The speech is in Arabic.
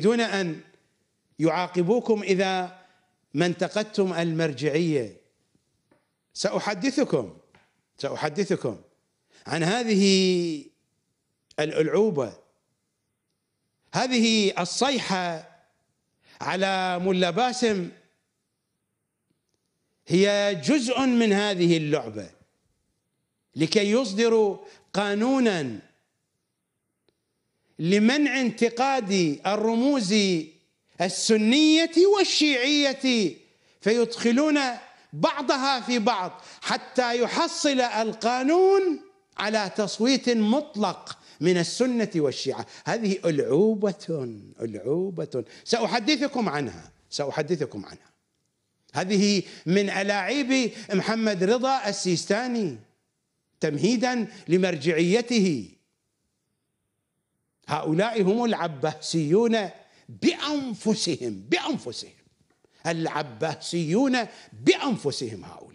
دون ان يعاقبوكم اذا ما انتقدتم المرجعيه ساحدثكم ساحدثكم عن هذه الالعوبه هذه الصيحه على ملا باسم هي جزء من هذه اللعبه لكي يصدروا قانونا لمنع انتقاد الرموز السنيه والشيعيه فيدخلون بعضها في بعض حتى يحصل القانون على تصويت مطلق من السنه والشيعه هذه العوبه العوبه ساحدثكم عنها ساحدثكم عنها هذه من الاعيب محمد رضا السيستاني تمهيدا لمرجعيته هؤلاء هم العباسيون بأنفسهم بأنفسهم العباسيون بأنفسهم هؤلاء